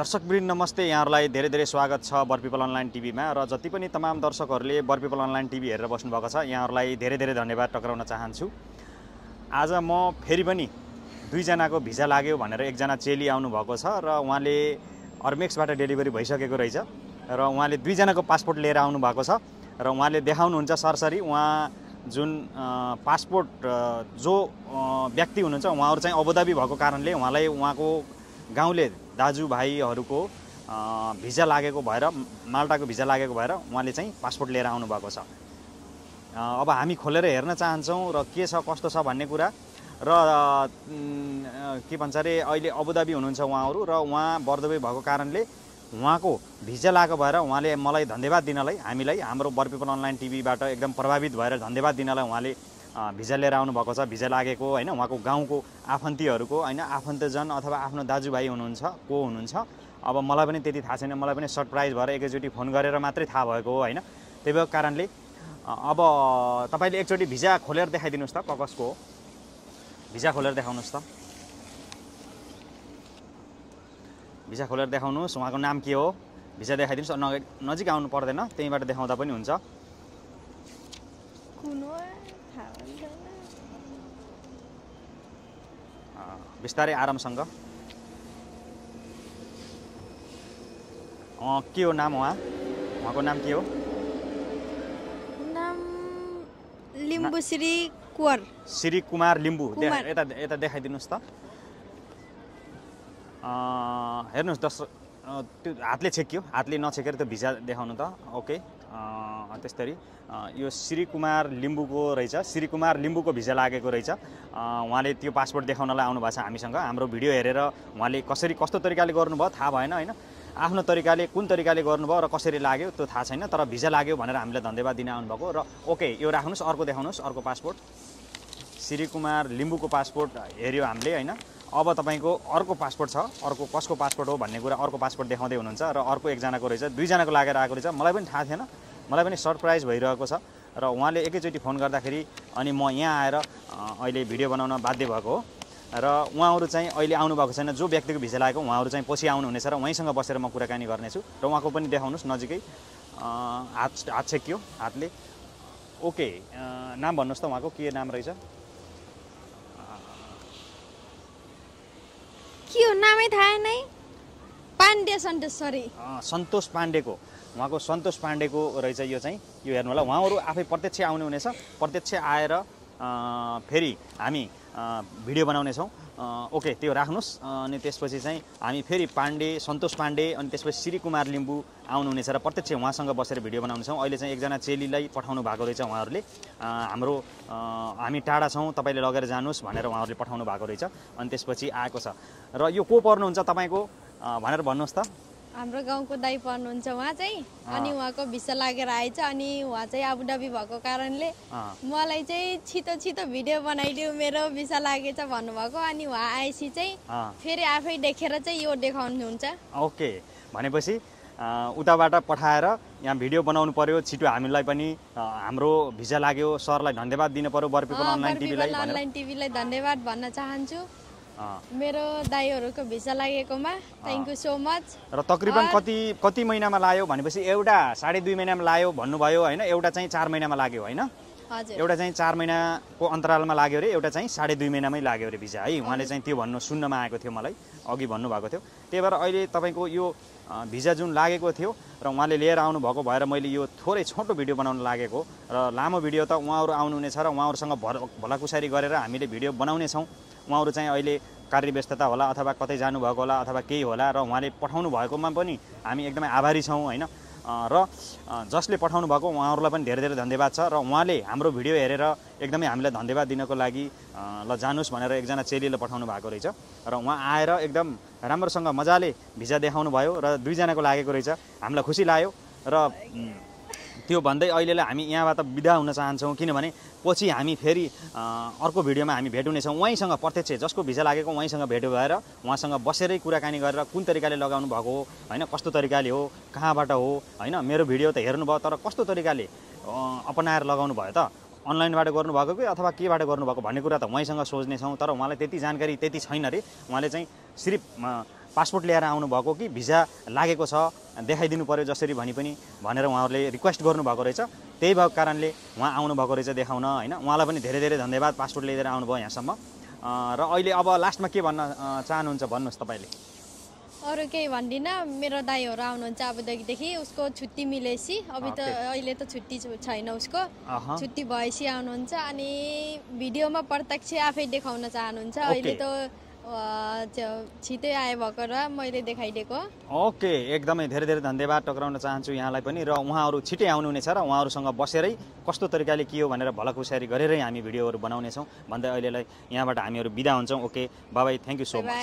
दर्शकवृन्द नमस्ते यहाँहरूलाई धेरै धेरै स्वागत छ बरपिपल अनलाइन टिभीमा र जति पनि तमाम दर्शकहरूले बरपिपल अनलाइन टिभी हेरेर बस्नुभएको छ यहाँहरूलाई धेरै धेरै धन्यवाद टक्राउन चाहन्छु आज म फेरि पनि दुईजनाको भिजा लाग्यो भनेर एकजना चेली आउनुभएको छ र उहाँले अर्मेक्सबाट डेलिभरी भइसकेको रहेछ र उहाँले दुईजनाको पासपोर्ट लिएर आउनुभएको छ र उहाँले देखाउनुहुन्छ सरसरी उहाँ जुन पासपोर्ट जो व्यक्ति हुनुहुन्छ उहाँहरू चाहिँ अबुधाबी भएको कारणले उहाँलाई उहाँको गाउँले दाजुभाइहरूको भिजा लागेको भएर माल्टाको भिजा लागेको भएर उहाँले चाहिँ पासपोर्ट लिएर आउनुभएको छ अब हामी खोलेर हेर्न चाहन्छौँ र के छ कस्तो छ भन्ने कुरा र के भन्छ अरे अहिले अबुधाबी हुनुहुन्छ उहाँहरू र उहाँ बर्दबी भएको कारणले उहाँको भिजा लागेको भएर उहाँले मलाई धन्यवाद दिनलाई हामीलाई हाम्रो बर्पिपल अनलाइन टिभीबाट एकदम प्रभावित भएर धन्यवाद दिनलाई उहाँले भिजा लिएर आउनुभएको छ भिजा लागेको होइन उहाँको गाउँको आफन्तीहरूको होइन आफन्तजन अथवा आफ्नो दाजुभाइ हुनुहुन्छ को हुनुहुन्छ अब मलाई पनि त्यति थाहा छैन मलाई पनि सरप्राइज भएर एकैचोटि फोन गरेर मात्रै थाहा भएको हो होइन त्यही भएको कारणले अब तपाईँले एकचोटि भिजा खोलेर देखाइदिनुहोस् त ककसको हो भिजा खोलेर देखाउनुहोस् त भिजा खोलेर देखाउनुहोस् उहाँको नाम के हो भिजा देखाइदिनुहोस् न नजिक आउनु पर्दैन त्यहीँबाट देखाउँदा पनि हुन्छ बिस्तारै आरामसँग के हो नाम उहाँ उहाँको नाम के हो नाम लिम्बु श्री कुवर श्री कुमार लिम्बू यता यता देखाइदिनुहोस् त हेर्नुहोस् दस त्यो हातले छेकियो हातले नछेकेर त्यो भिजा देखाउनु त ओके त्यस्तरी यो श्रीकुमार कुमार लिम्बूको रहेछ श्रीकुमार कुमार लिम्बूको भिजा लागेको रहेछ उहाँले त्यो पासपोर्ट देखाउनलाई आउनुभएको छ हामीसँग हाम्रो भिडियो हेरेर उहाँले कसरी कस्तो तरिकाले गर्नुभयो थाहा भएन होइन आफ्नो तरिकाले कुन तरिकाले गर्नुभयो र कसरी लाग्यो त्यो थाहा छैन तर भिजा लाग्यो भनेर हामीलाई धन्यवाद दिन आउनुभएको र ओके यो राख्नुहोस् अर्को देखाउनुहोस् अर्को पासपोर्ट श्रीकुमार कुमार लिम्बूको पासपोर्ट हेऱ्यो हामीले होइन अब तपाईँको अर्को पासपोर्ट छ अर्को कसको पासपोर्ट हो भन्ने कुरा अर्को पासपोर्ट देखाउँदै हुनुहुन्छ र अर्को एकजनाको रहेछ दुईजनाको लागेर आएको रहेछ मलाई पनि थाहा थिएन मलाई पनि सरप्राइज भइरहेको छ र उहाँले एकैचोटि फोन गर्दाखेरि अनि म यहाँ आएर अहिले भिडियो बनाउन बाध्य भएको हो र उहाँहरू चाहिँ अहिले आउनुभएको छैन जो व्यक्तिको भिजा लागेको उहाँहरू चाहिँ पछि आउनुहुनेछ र उहीँसँग बसेर म कुराकानी गर्नेछु र उहाँको पनि देखाउनुहोस् नजिकै हात हात छेकियो हातले ओके नाम भन्नुहोस् त उहाँको के नाम रहेछ के हो नामै थाहा नै पाण्डे सन्तोषरी सन्तोष पाण्डेको उहाँको सन्तोष पाण्डेको रहेछ यो चाहिँ यो हेर्नु होला उहाँहरू आफै प्रत्यक्ष आउने हुनेछ प्रत्यक्ष आएर फेरि हामी भिडियो बनाउनेछौँ ओके त्यो राख्नुहोस् अनि त्यसपछि चाहिँ हामी फेरि पाण्डे सन्तोष पाण्डे अनि त्यसपछि श्री कुमार लिम्बू आउनुहुनेछ र प्रत्यक्ष उहाँसँग बसेर भिडियो बनाउनेछौँ अहिले चाहिँ एकजना चेलीलाई पठाउनु भएको रहेछ उहाँहरूले हाम्रो हामी टाढा छौँ तपाईँले लगेर जानुहोस् भनेर उहाँहरूले पठाउनु भएको रहेछ अनि त्यसपछि आएको छ र यो को पर्नुहुन्छ तपाईँको भनेर भन्नुहोस् त हाम्रो गाउँको दाई पर्नुहुन्छ उहाँ चाहिँ अनि उहाँको भिसा लागेर आएछ अनि उहाँ चाहिँ आबुधाबी भएको कारणले मलाई चाहिँ छिटो छिटो भिडियो बनाइदियो मेरो भिसा लागेछ भन्नुभएको अनि उहाँ आएपछि चाहिँ फेरि आफै देखेर चाहिँ यो देखाउनुहुन्छ ओके भनेपछि उताबाट पठाएर यहाँ भिडियो बनाउनु पर्यो छिटो हामीलाई पनि हाम्रो भिजा लाग्यो सरलाई धन्यवाद दिनु पर्यो बर्पिकल अनलाइन टिभीलाई धन्यवाद भन्न चाहन्छु मेरो दाईहरूको भिसा लागेकोमा थ्याङ्क यू सो मच र तकरिबन कति कति महिनामा लायो भनेपछि एउटा साढे दुई महिनामा लायो भन्नुभयो होइन एउटा चाहिँ चार महिनामा लाग्यो होइन एउटा चाहिँ चार महिनाको अन्तरालमा लाग्यो अरे एउटा चाहिँ साढे दुई महिनामै लाग्यो अरे भिजा है उहाँले चाहिँ त्यो भन्नु सुन्नमा आएको थियो मलाई अघि भन्नुभएको थियो त्यही भएर अहिले तपाईँको यो भिजा जुन लागेको थियो र उहाँले लिएर आउनुभएको भएर मैले यो थोरै छोटो भिडियो बनाउन लागेको र लामो भिडियो त उहाँहरू आउनुहुनेछ र उहाँहरूसँग भर भलाकुसारी गरेर हामीले भिडियो बनाउनेछौँ उहाँहरू चाहिँ अहिले कार्यव्यस्तता होला अथवा कतै जानुभएको होला अथवा केही होला र उहाँले पठाउनु भएकोमा पनि हामी एकदमै आभारी छौँ होइन र जसले पठाउनु भएको उहाँहरूलाई पनि धेरै धेरै धन्यवाद छ र उहाँले हाम्रो भिडियो हेरेर एकदमै हामीलाई धन्यवाद दिनको लागि ल जानुहोस् भनेर एकजना चेलीले पठाउनु भएको रहेछ र उहाँ आएर एकदम राम्रोसँग मजाले भिजा देखाउनु भयो र दुईजनाको लागेको रहेछ हामीलाई खुसी लाग्यो र त्यो भन्दै अहिलेलाई हामी यहाँबाट बिदा हुन चाहन्छौँ किनभने पछि हामी फेरि अर्को भिडियोमा हामी भेट हुनेछौँ उहीँसँग प्रत्यक्ष जसको भिजा लागेको उहीँसँग भेट भएर उहाँसँग बसेरै कुराकानी गरेर कुन तरिकाले लगाउनु भएको हो होइन कस्तो तरिकाले हो कहाँबाट हो होइन मेरो भिडियो त हेर्नु भयो तर कस्तो तरिकाले अपनाएर लगाउनु भयो त अनलाइनबाट गर्नुभएको कि अथवा केबाट गर्नुभएको भन्ने कुरा त उहाँसँग सोच्नेछौँ तर उहाँलाई त्यति जानकारी त्यति छैन अरे उहाँले चाहिँ सिर्फ पासपोर्ट ल्याएर आउनुभएको कि भिजा लागेको छ देखाइदिनु पऱ्यो जसरी भने पनि भनेर उहाँहरूले रिक्वेस्ट गर्नुभएको रहेछ त्यही भएको कारणले उहाँ आउनुभएको रहेछ देखाउन होइन उहाँलाई पनि धेरै धेरै धन्यवाद पासपोर्ट लिएर आउनुभयो यहाँसम्म र अहिले अब लास्टमा के भन्न चाहनुहुन्छ भन्नुहोस् तपाईँले अरू केही भन्दिनँ मेरो दाईहरू आउनुहुन्छ अबदेखिदेखि उसको छुट्टी मिलेपछि अब त अहिले त छुट्टी छैन उसको छुट्टी भएपछि आउनुहुन्छ अनि भिडियोमा प्रत्यक्ष आफै देखाउन चाहनुहुन्छ अहिले त छिटै आए भएको र मैले देखाइदिएको ओके एकदमै धेरै धेरै धन्यवाद टक्राउन चाहन्छु यहाँलाई पनि र उहाँहरू छिटै आउनुहुनेछ र उहाँहरूसँग बसेरै कस्तो तरिकाले के हो भनेर भलकुसारी गरेरै हामी भिडियोहरू बनाउनेछौँ भन्दै अहिलेलाई यहाँबाट हामीहरू बिदा हुन्छौँ okay bye bye thank you so much